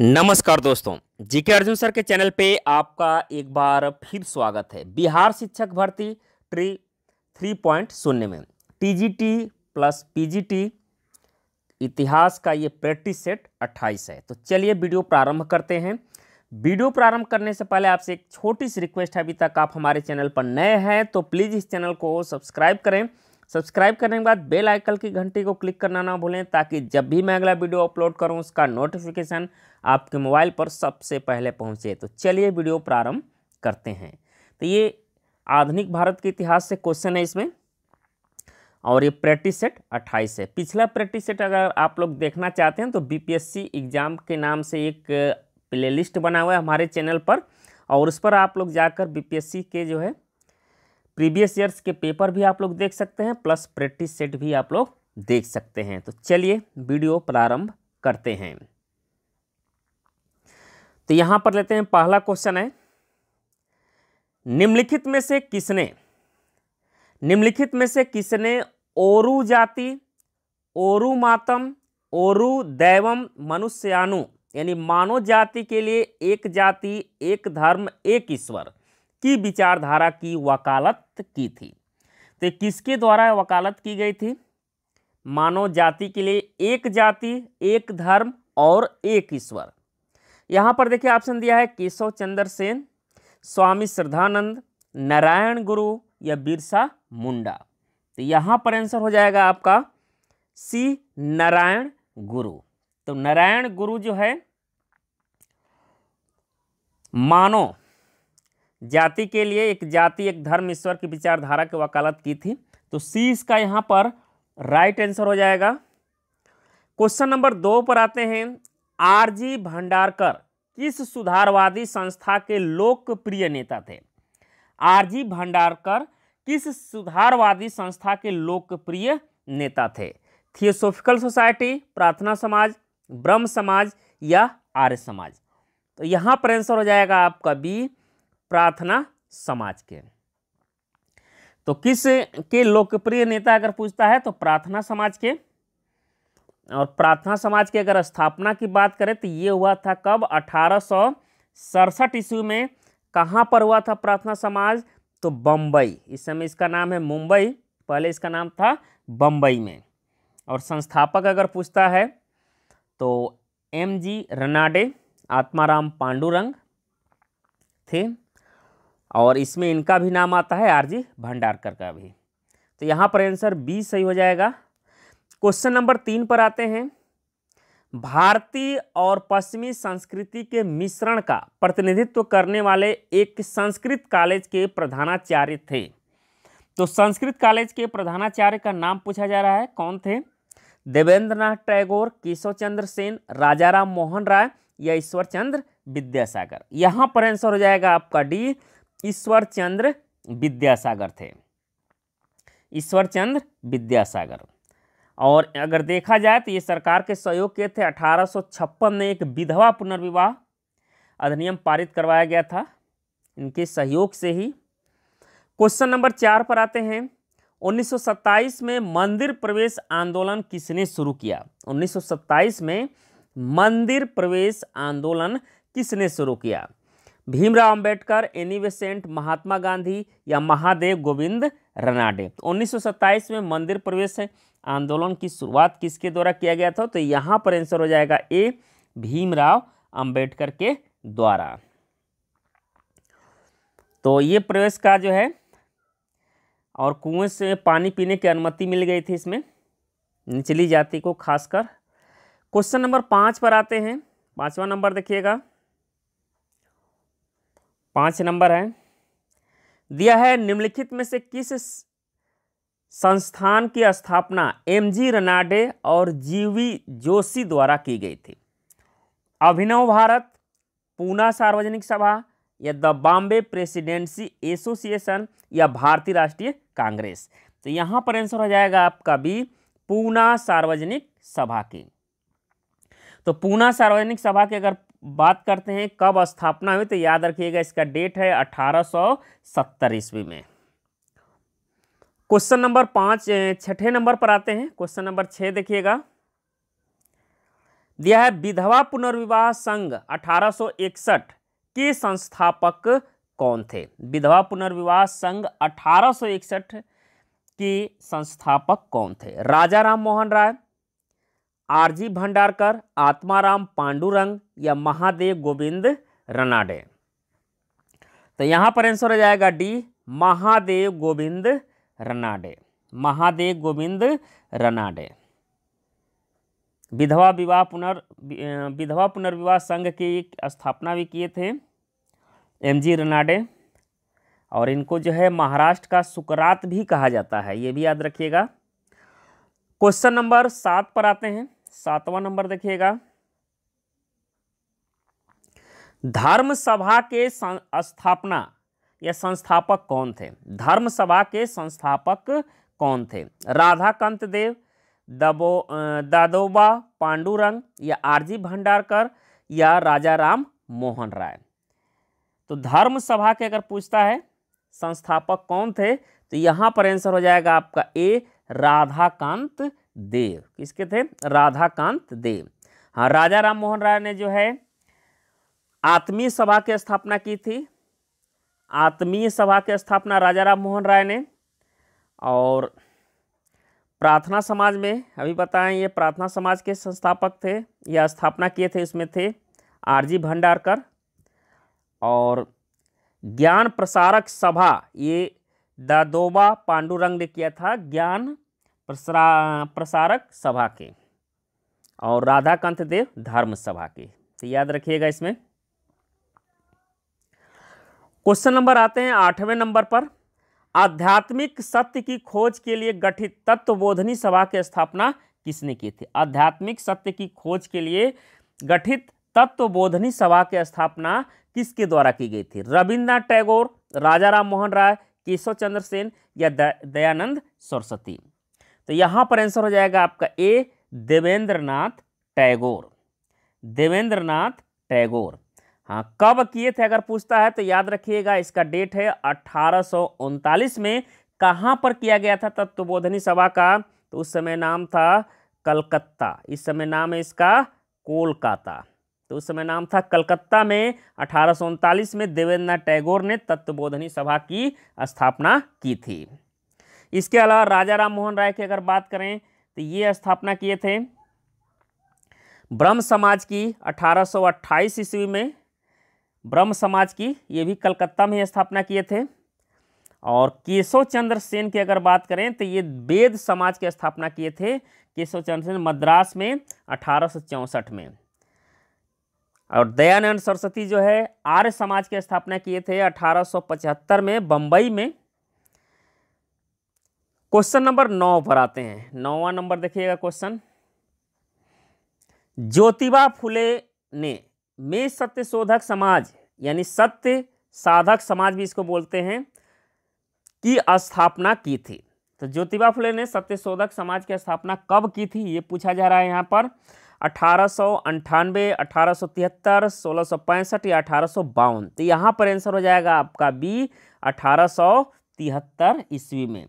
नमस्कार दोस्तों GK Arjun sir के चैनल पे आपका एक बार फिर स्वागत है बिहार शिक्षक भर्ती ट्री थ्री पॉइंट शून्य में टीजीटी प्लस पीजीटी इतिहास का ये प्रैक्टिस सेट 28 है तो चलिए वीडियो प्रारंभ करते हैं वीडियो प्रारंभ करने से पहले आपसे एक छोटी सी रिक्वेस्ट है अभी तक आप हमारे चैनल पर नए हैं तो प्लीज़ इस चैनल को सब्सक्राइब करें सब्सक्राइब करने के बाद बेल आइकन की घंटी को क्लिक करना ना भूलें ताकि जब भी मैं अगला वीडियो अपलोड करूं उसका नोटिफिकेशन आपके मोबाइल पर सबसे पहले पहुंचे तो चलिए वीडियो प्रारंभ करते हैं तो ये आधुनिक भारत के इतिहास से क्वेश्चन है इसमें और ये प्रैक्टिस सेट अट्ठाईस है पिछला प्रैक्टिस सेट अगर आप लोग देखना चाहते हैं तो बी एग्ज़ाम के नाम से एक प्लेलिस्ट बना हुआ है हमारे चैनल पर और उस पर आप लोग जाकर बी के जो है प्रीवियस ईयर्स के पेपर भी आप लोग देख सकते हैं प्लस प्रैक्टिस सेट भी आप लोग देख सकते हैं तो चलिए वीडियो प्रारंभ करते हैं तो यहां पर लेते हैं पहला क्वेश्चन है निम्नलिखित में से किसने निम्नलिखित में से किसने ओरु जाति ओरु मातम ओरु दैवम मनुष्यानु यानी मानव जाति के लिए एक जाति एक धर्म एक ईश्वर की विचारधारा की वकालत की थी तो किसके द्वारा वकालत की गई थी मानव जाति के लिए एक जाति एक धर्म और एक ईश्वर यहाँ पर देखिए ऑप्शन दिया है केशव चंद्र सेन स्वामी श्रद्धानंद नारायण गुरु या बिरसा मुंडा तो यहाँ पर आंसर हो जाएगा आपका सी नारायण गुरु तो नारायण गुरु जो है मानो जाति के लिए एक जाति एक धर्म ईश्वर की विचारधारा की वकालत की थी तो सी इसका यहाँ पर राइट आंसर हो जाएगा क्वेश्चन नंबर दो पर आते हैं आरजी भंडारकर किस सुधारवादी संस्था के लोकप्रिय नेता थे आरजी भंडारकर किस सुधारवादी संस्था के लोकप्रिय नेता थे थियोसोफिकल सोसाइटी प्रार्थना समाज ब्रह्म समाज या आर्य समाज तो यहाँ पर आंसर हो जाएगा आपका बी प्रार्थना समाज के तो किस के लोकप्रिय नेता अगर पूछता है तो प्रार्थना समाज के और प्रार्थना समाज के अगर स्थापना की बात करें तो ये हुआ था कब अठारह सौ सड़सठ ईस्वी में कहाँ पर हुआ था प्रार्थना समाज तो बम्बई इस समय इसका नाम है मुंबई पहले इसका नाम था बम्बई में और संस्थापक अगर पूछता है तो एम जी रनाडे आत्माराम पांडुरंग थे और इसमें इनका भी नाम आता है आरजी भंडारकर का भी तो यहाँ पर आंसर बी सही हो जाएगा क्वेश्चन नंबर तीन पर आते हैं भारतीय और पश्चिमी संस्कृति के मिश्रण का प्रतिनिधित्व करने वाले एक संस्कृत कॉलेज के प्रधानाचार्य थे तो संस्कृत कॉलेज के प्रधानाचार्य का नाम पूछा जा रहा है कौन थे देवेंद्र नाथ टैगोर केशव चंद्र सेन राजाराम मोहन राय या ईश्वर चंद्र विद्यासागर यहाँ पर आंसर हो जाएगा आपका डी ईश्वर चंद्र विद्यासागर थे ईश्वर चंद्र विद्यासागर और अगर देखा जाए तो ये सरकार के सहयोग के थे 1856 में एक विधवा पुनर्विवाह अधिनियम पारित करवाया गया था इनके सहयोग से ही क्वेश्चन नंबर चार पर आते हैं 1927 में मंदिर प्रवेश आंदोलन किसने शुरू किया 1927 में मंदिर प्रवेश आंदोलन किसने शुरू किया भीमराव अंबेडकर एनी महात्मा गांधी या महादेव गोविंद रनाडे तो 1927 में मंदिर प्रवेश आंदोलन की शुरुआत किसके द्वारा किया गया था तो यहाँ पर आंसर हो जाएगा ए भीमराव अंबेडकर के द्वारा तो ये प्रवेश का जो है और कुएं से पानी पीने की अनुमति मिल गई थी इसमें निचली जाति को खासकर क्वेश्चन नंबर पाँच पर आते हैं पाँचवा नंबर देखिएगा पाँच नंबर है दिया है निम्नलिखित में से किस संस्थान की स्थापना एम जी रनाडे और जीवी जोशी द्वारा की गई थी अभिनव भारत पूना सार्वजनिक सभा या द बॉम्बे प्रेसिडेंसी एसोसिएशन या भारतीय राष्ट्रीय कांग्रेस तो यहाँ पर आंसर हो जाएगा आपका भी पूना सार्वजनिक सभा की तो पूना सार्वजनिक सभा की अगर बात करते हैं कब स्थापना हुई तो याद रखिएगा इसका डेट है अठारह सौ सत्तर ईस्वी में क्वेश्चन नंबर पांच छठे नंबर पर आते हैं क्वेश्चन नंबर छह देखिएगा दिया है विधवा पुनर्विवाह संघ 1861 के संस्थापक कौन थे विधवा पुनर्विवाह संघ 1861 के संस्थापक कौन थे राजा राम मोहन राय आरजी भंडारकर आत्माराम पांडुरंग या महादेव गोविंद रनाडे तो यहाँ पर आंसर हो जाएगा डी महादेव गोविंद रनाडे महादेव गोविंद रनाडे विधवा विवाह पुनर् विधवा पुनर्विवाह संघ की स्थापना भी किए थे एम जी रनाडे और इनको जो है महाराष्ट्र का सुकरात भी कहा जाता है ये भी याद रखिएगा क्वेश्चन नंबर सात पर आते हैं सातवां नंबर देखिएगा धर्म सभा के स्थापना या संस्थापक कौन थे धर्म सभा के संस्थापक कौन थे राधाकांत देव दबो दादोबा पांडुरंग या आरजी भंडारकर या राजा राम मोहन राय तो धर्म सभा के अगर पूछता है संस्थापक कौन थे तो यहां पर आंसर हो जाएगा आपका ए राधाकांत देव किसके थे राधाकांत देव हाँ राजा राम मोहन राय ने जो है आत्मीय सभा की स्थापना की थी आत्मीय सभा की स्थापना राजा राम मोहन राय ने और प्रार्थना समाज में अभी बताएं ये प्रार्थना समाज के संस्थापक थे या स्थापना किए थे इसमें थे आरजी भंडारकर और ज्ञान प्रसारक सभा ये दादोबा पांडुरंग ने किया था ज्ञान प्रसार प्रसारक सभा के और राधाकांत देव धर्म सभा के तो याद रखिएगा इसमें क्वेश्चन नंबर आते हैं आठवें नंबर पर आध्यात्मिक सत्य की खोज के लिए गठित तत्वबोधनी सभा की स्थापना किसने की थी आध्यात्मिक सत्य की खोज के लिए गठित तत्वबोधनी सभा की स्थापना किसके द्वारा की गई थी रविन्द्रनाथ टैगोर राजा राम मोहन राय केशव चंद्र सेन या दयानंद सरस्वती तो यहाँ पर आंसर हो जाएगा आपका ए देवेंद्र नाथ टैगोर देवेंद्र टैगोर हाँ कब किए थे अगर पूछता है तो याद रखिएगा इसका डेट है अट्ठारह में कहाँ पर किया गया था तत्वबोधनी सभा का तो उस समय नाम था कलकत्ता इस समय नाम है इसका कोलकाता तो उस समय नाम था कलकत्ता में अठारह में देवेंद्र टैगोर ने तत्वबोधनी सभा की स्थापना की थी इसके अलावा राजा राम मोहन राय की अगर बात करें तो ये स्थापना किए थे ब्रह्म समाज की 1828 ईस्वी में ब्रह्म समाज की ये भी कलकत्ता में स्थापना किए थे और केशव चंद्र सेन की अगर बात करें तो ये वेद समाज की स्थापना किए थे केशव चंद्र सेन मद्रास में अठारह में और दयानंद सरस्वती जो है आर्य समाज की स्थापना किए थे 1875 में बंबई में क्वेश्चन नंबर नौ पर आते हैं नौवा नंबर देखिएगा क्वेश्चन ज्योतिबा फुले ने में सत्य शोधक समाज यानी सत्य साधक समाज भी इसको बोलते हैं की स्थापना की थी तो ज्योतिबा फुले ने सत्य शोधक समाज की स्थापना कब की थी ये पूछा जा रहा है यहाँ पर अठारह सौ अंठानवे अठारह सौ तिहत्तर सोलह सौ पैंसठ या अठारह सौ बावन तो यहाँ पर आंसर हो जाएगा आपका बी अठारह सौ तिहत्तर ईस्वी में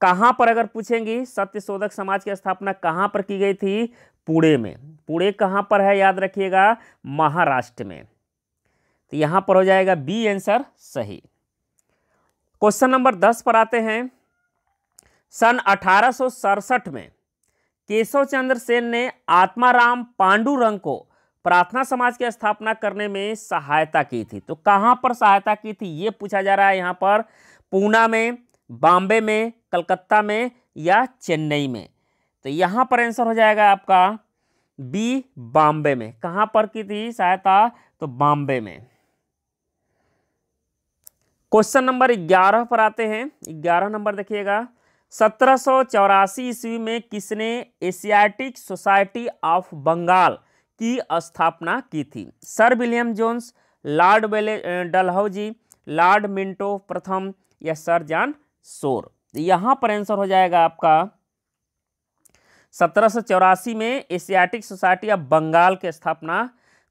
कहाँ पर अगर पूछेंगी सत्य शोधक समाज की स्थापना कहाँ पर की गई थी पुणे में पुणे कहाँ पर है याद रखिएगा महाराष्ट्र में तो यहाँ पर हो जाएगा बी आंसर सही क्वेश्चन नंबर दस पर आते हैं सन अठारह में केशव चंद्र सेन ने आत्माराम पांडुरंग को प्रार्थना समाज की स्थापना करने में सहायता की थी तो कहाँ पर सहायता की थी ये पूछा जा रहा है यहाँ पर पूना में बॉम्बे में कलकत्ता में या चेन्नई में तो यहाँ पर आंसर हो जाएगा आपका बी बॉम्बे में कहाँ पर की थी सहायता तो बॉम्बे में क्वेश्चन नंबर ग्यारह पर आते हैं ग्यारह नंबर देखिएगा सत्रह ईस्वी में किसने एशियाटिक सोसाइटी ऑफ बंगाल की स्थापना की थी सर विलियम जोन्स लॉर्ड बेले डलहौजी लॉर्ड मिंटो प्रथम या सर जॉन शोर यहाँ पर आंसर हो जाएगा आपका सत्रह में एशियाटिक सोसाइटी ऑफ बंगाल की स्थापना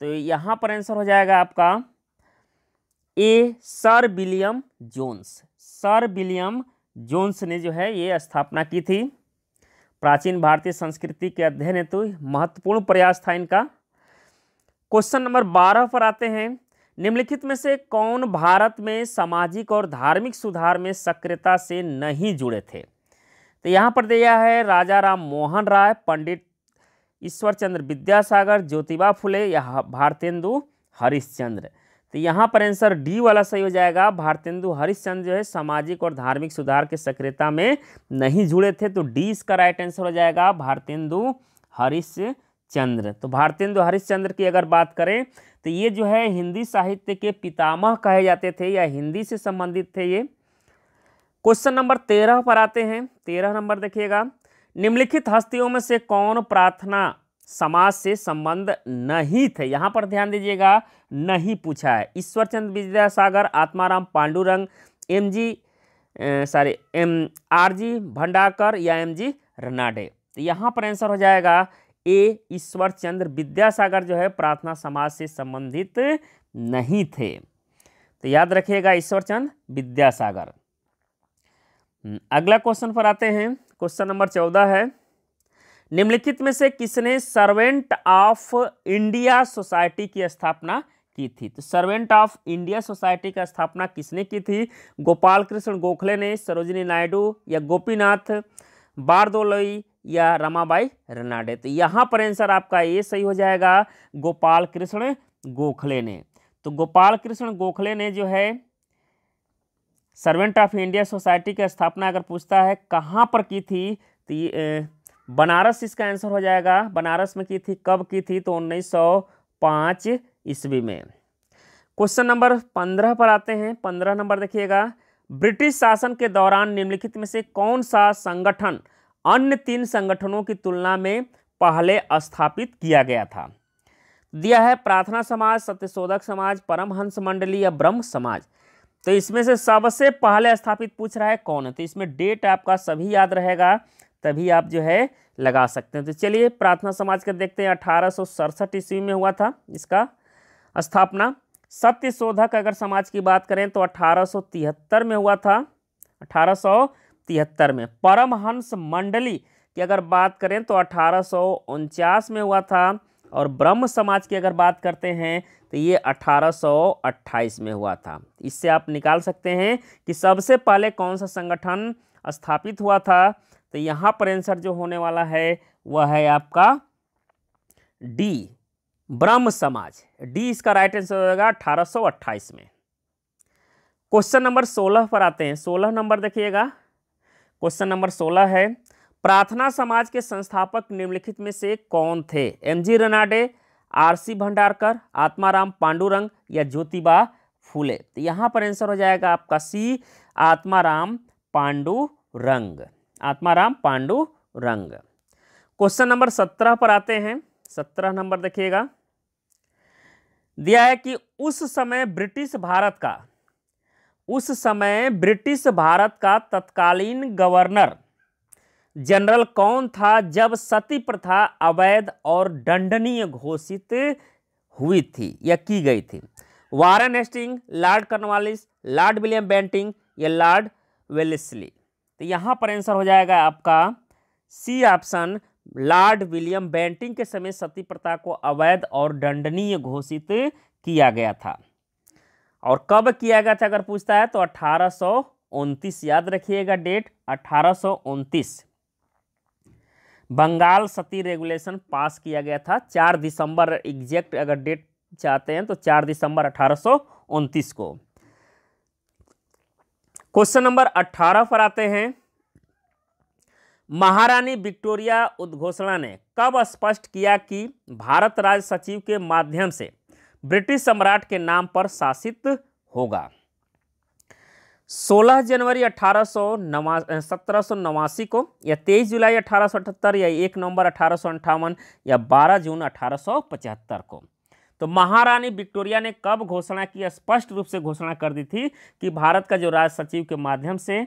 तो यहाँ पर आंसर हो जाएगा आपका A sir William Jones sir William Jones ने जो है ये स्थापना की थी प्राचीन भारतीय संस्कृति के अध्ययन हेतु महत्वपूर्ण प्रयास था इनका क्वेश्चन नंबर बारह पर आते हैं निम्नलिखित में से कौन भारत में सामाजिक और धार्मिक सुधार में सक्रियता से नहीं जुड़े थे तो यहाँ पर दिया है राजा राम मोहन राय पंडित ईश्वरचंद्र विद्यासागर ज्योतिबा फुले या भारतेंदु हरिश्चंद्र तो यहाँ पर आंसर डी वाला सही हो जाएगा भारतेंदु हरिश्चंद्र जो है सामाजिक और धार्मिक सुधार के सक्रियता में नहीं जुड़े थे तो डी इसका राइट आंसर हो जाएगा भारतेंदु हरिश चंद्र तो भारतेंदु हरिश्चंद्र की अगर बात करें तो ये जो है हिंदी साहित्य के पितामह कहे जाते थे या हिंदी से संबंधित थे ये क्वेश्चन नंबर तेरह पर आते हैं तेरह नंबर देखिएगा निम्नलिखित हस्तियों में से कौन प्रार्थना समाज से संबंध नहीं थे यहाँ पर ध्यान दीजिएगा नहीं पूछा है Ishwarchand Vidyasagar Atmaram Pandurang M G sorry M R G Bhandarkar या एम जी रनाडे तो यहाँ पर आंसर हो जाएगा ए ईश्वर चंद्र विद्यासागर जो है प्रार्थना समाज से संबंधित नहीं थे तो याद रखिएगा ईश्वर चंद्र विद्यासागर हम्म, अगला क्वेश्चन पर आते हैं क्वेश्चन नंबर चौदह है निम्नलिखित में से किसने सर्वेंट ऑफ इंडिया सोसाइटी की स्थापना की थी तो सर्वेंट ऑफ इंडिया सोसाइटी का स्थापना किसने की थी गोपाल कृष्ण गोखले ने सरोजिनी नायडू या गोपीनाथ बारदोलई या रमाबाई रनाडे तो यहाँ पर आंसर आपका ये सही हो जाएगा गोपाल कृष्ण गोखले ने तो गोपाल कृष्ण गोखले ने जो है सर्वेंट ऑफ इंडिया सोसाइटी की स्थापना अगर पूछता है कहाँ पर की थी तो ये बनारस इसका आंसर हो जाएगा बनारस में की थी कब की थी तो 1905 ईस्वी में क्वेश्चन नंबर पंद्रह पर आते हैं पंद्रह नंबर देखिएगा ब्रिटिश शासन के दौरान निम्नलिखित में से कौन सा संगठन अन्य तीन संगठनों की तुलना में पहले स्थापित किया गया था दिया है प्रार्थना समाज सत्यशोधक समाज परमहंस मंडली या ब्रह्म समाज तो इसमें से सबसे पहले स्थापित पूछ रहा है कौन है तो इसमें डेट आपका सभी याद रहेगा तभी आप जो है लगा सकते हैं तो चलिए प्रार्थना समाज का देखते हैं अठारह ईस्वी में हुआ था इसका स्थापना सत्य शोधक अगर समाज की बात करें तो 1873 में हुआ था 1873 में परमहंस मंडली की अगर बात करें तो अठारह में हुआ था और ब्रह्म समाज की अगर बात करते हैं तो ये 1828 में हुआ था इससे आप निकाल सकते हैं कि सबसे पहले कौन सा संगठन स्थापित हुआ था तो यहाँ पर आंसर जो होने वाला है वह है आपका डी ब्रह्म समाज डी इसका राइट आंसर होगा 1828 में क्वेश्चन नंबर 16 पर आते हैं 16 नंबर देखिएगा क्वेश्चन नंबर 16 है प्रार्थना समाज के संस्थापक निम्नलिखित में से कौन थे M G Ranade R C Bhandarkar Atmaram Pandurang या ज्योतिबा फूले तो यहाँ पर आंसर हो जाएगा आपका सी आत्माराम पांडुरंग आत्माराम पांडु रंग क्वेश्चन नंबर सत्रह पर आते हैं सत्रह नंबर देखिएगा दिया है कि उस समय ब्रिटिश भारत का उस समय ब्रिटिश भारत का तत्कालीन गवर्नर जनरल कौन था जब सती प्रथा अवैध और दंडनीय घोषित हुई थी या की गई थी Warren Hastings Lord Cornwallis Lord William Bentinck या लॉर्ड वेलिस्ली तो यहाँ पर आंसर हो जाएगा आपका C option Lord William Bentinck के समय सती प्रथा को अवैध और दंडनीय घोषित किया गया था और कब किया गया था अगर पूछता है तो अठारह याद रखिएगा डेट अठारह बंगाल सती रेगुलेशन पास किया गया था चार दिसंबर एग्जैक्ट अगर डेट चाहते हैं तो चार दिसंबर अठारह को क्वेश्चन नंबर अट्ठारह पर आते हैं महारानी विक्टोरिया उद्घोषणा ने कब स्पष्ट किया कि भारत राज्य सचिव के माध्यम से ब्रिटिश सम्राट के नाम पर शासित होगा 16 जनवरी अठारह को या 23 जुलाई अठारह या 1 नवंबर अठारह या 12 जून अठारह को तो महारानी विक्टोरिया ने कब घोषणा की स्पष्ट रूप से घोषणा कर दी थी कि भारत का जो राज सचिव के माध्यम से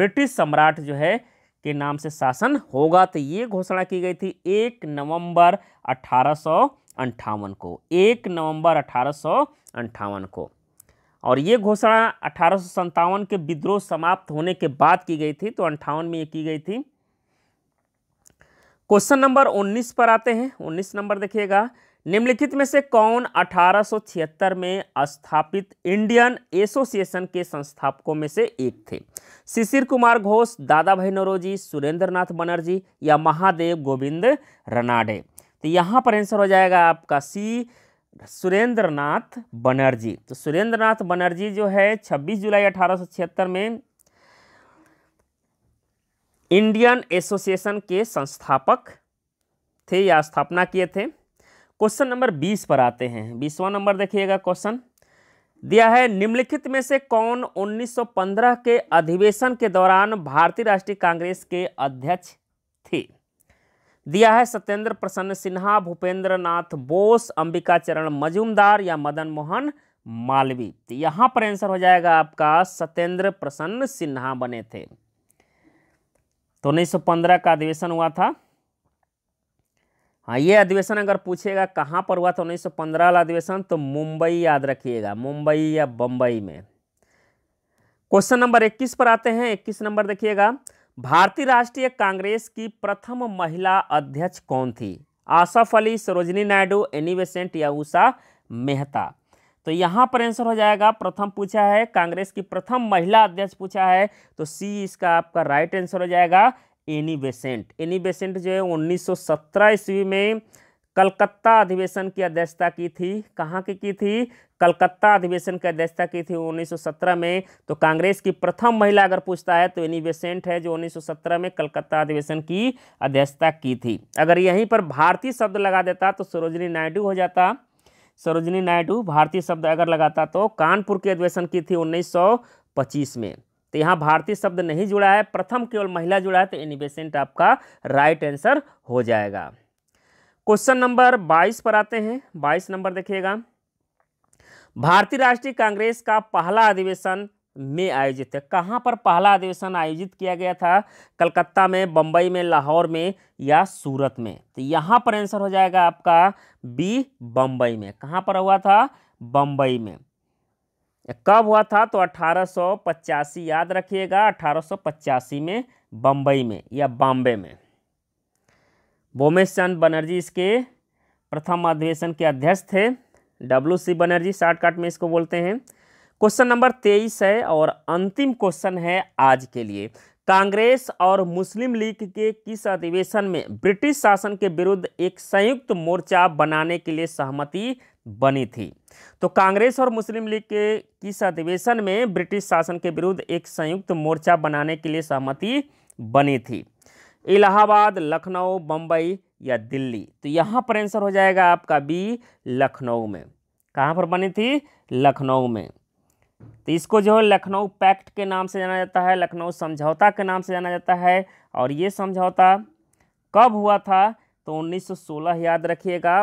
ब्रिटिश सम्राट जो है के नाम से शासन होगा तो ये घोषणा की गई थी एक नवंबर अठारह को एक नवंबर अठारह को और ये घोषणा अठारह के विद्रोह समाप्त होने के बाद की गई थी तो अंठावन में ये की गई थी क्वेश्चन नंबर 19 पर आते हैं 19 नंबर देखिएगा निम्नलिखित में से कौन 1876 में स्थापित इंडियन एसोसिएशन के संस्थापकों में से एक थे शिशिर कुमार घोष दादा भाई नरोजी सुरेंद्र नाथ बनर्जी या महादेव गोविंद रनाडे तो यहाँ पर आंसर हो जाएगा आपका सी सुरेंद्र नाथ बनर्जी तो सुरेंद्र नाथ बनर्जी जो है 26 जुलाई 1876 में इंडियन एसोसिएशन के संस्थापक थे या स्थापना किए थे क्वेश्चन नंबर बीस पर आते हैं बीसवा नंबर देखिएगा क्वेश्चन दिया है निम्नलिखित में से कौन 1915 के अधिवेशन के दौरान भारतीय राष्ट्रीय कांग्रेस के अध्यक्ष थे दिया है सत्येंद्र प्रसन्न सिन्हा भूपेंद्र नाथ बोस अंबिका चरण मजूमदार या मदन मोहन मालवी तो पर आंसर हो जाएगा आपका सत्येंद्र प्रसन्न सिन्हा बने थे तो 1915 का अधिवेशन हुआ था हाँ ये अधिवेशन अगर पूछेगा कहाँ पर हुआ था उन्नीस सौ पंद्रह वाला अधिवेशन तो मुंबई याद रखिएगा मुंबई या बम्बई में क्वेश्चन नंबर इक्कीस पर आते हैं इक्कीस नंबर देखिएगा भारतीय राष्ट्रीय कांग्रेस की प्रथम महिला अध्यक्ष कौन थी आसफ अली सरोजनी नायडू एनी या उषा मेहता तो यहाँ पर आंसर हो जाएगा प्रथम पूछा है कांग्रेस की प्रथम महिला अध्यक्ष पूछा है तो सी इसका आपका राइट आंसर हो जाएगा एनी बेसेंट एनी बेसेंट जो है 1917 ईस्वी में कलकत्ता अधिवेशन की अध्यक्षता की थी कहाँ की की थी कलकत्ता अधिवेशन की अध्यक्षता की थी 1917 में तो कांग्रेस की प्रथम महिला अगर पूछता है तो एनी बेसेंट है जो 1917 में कलकत्ता अधिवेशन की अध्यक्षता की थी अगर यहीं पर भारतीय शब्द लगा देता तो सरोजनी नायडू हो जाता सरोजनी नायडू भारतीय शब्द अगर लगाता तो कानपुर के अधिवेशन की थी उन्नीस में तो यहाँ भारतीय शब्द नहीं जुड़ा है प्रथम केवल महिला जुड़ा है तो इनिबेसेंट आपका राइट आंसर हो जाएगा क्वेश्चन नंबर बाईस पर आते हैं बाईस नंबर देखिएगा भारतीय राष्ट्रीय कांग्रेस का पहला अधिवेशन में आयोजित है कहाँ पर पहला अधिवेशन आयोजित किया गया था कलकत्ता में बंबई में लाहौर में या सूरत में तो यहाँ पर आंसर हो जाएगा आपका बी बंबई में कहाँ पर हुआ था बम्बई में कब हुआ था तो अठारह याद रखिएगा अठारह में बम्बई में या बॉम्बे में बोमेश चंद बनर्जी इसके प्रथम अधिवेशन के अध्यक्ष थे डब्ल्यू सी बनर्जी शॉर्टकट में इसको बोलते हैं क्वेश्चन नंबर तेईस है और अंतिम क्वेश्चन है आज के लिए कांग्रेस और मुस्लिम लीग के किस अधिवेशन में ब्रिटिश शासन के विरुद्ध एक संयुक्त मोर्चा बनाने के लिए सहमति बनी थी तो कांग्रेस और मुस्लिम लीग के किस अधिवेशन में ब्रिटिश शासन के विरुद्ध एक संयुक्त मोर्चा बनाने के लिए सहमति बनी थी इलाहाबाद लखनऊ बम्बई या दिल्ली तो यहाँ पर आंसर हो जाएगा आपका बी लखनऊ में कहाँ पर बनी थी लखनऊ में तो इसको जो है लखनऊ पैक्ट के नाम से जाना जाता है लखनऊ समझौता के नाम से जाना जाता है और ये समझौता कब हुआ था तो 1916 याद रखिएगा